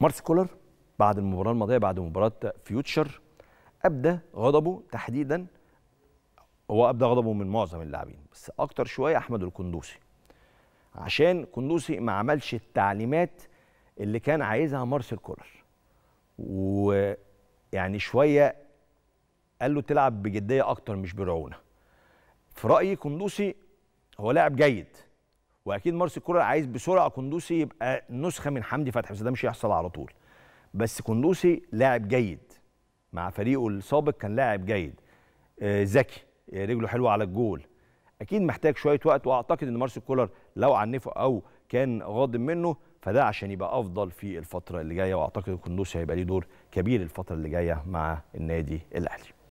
مارس كولر بعد المباراه الماضيه بعد مباراه فيوتشر ابدى غضبه تحديدا هو ابدى غضبه من معظم اللاعبين بس اكتر شويه احمد القندوسي عشان قندوسي ما عملش التعليمات اللي كان عايزها مارسيل كولر ويعني شويه قال له تلعب بجديه اكتر مش برعونه في رايي قندوسي هو لاعب جيد واكيد مارسيل كولر عايز بسرعه كندوسي يبقى نسخه من حمدي فتحي بس ده مش هيحصل على طول بس كندوسي لاعب جيد مع فريقه السابق كان لاعب جيد ذكي آه،, آه رجله حلوه على الجول اكيد محتاج شويه وقت واعتقد ان مارسيل كولر لو عنفه او كان غاضب منه فده عشان يبقى افضل في الفتره اللي جايه واعتقد كندوسي هيبقى ليه دور كبير الفتره اللي جايه مع النادي الاهلي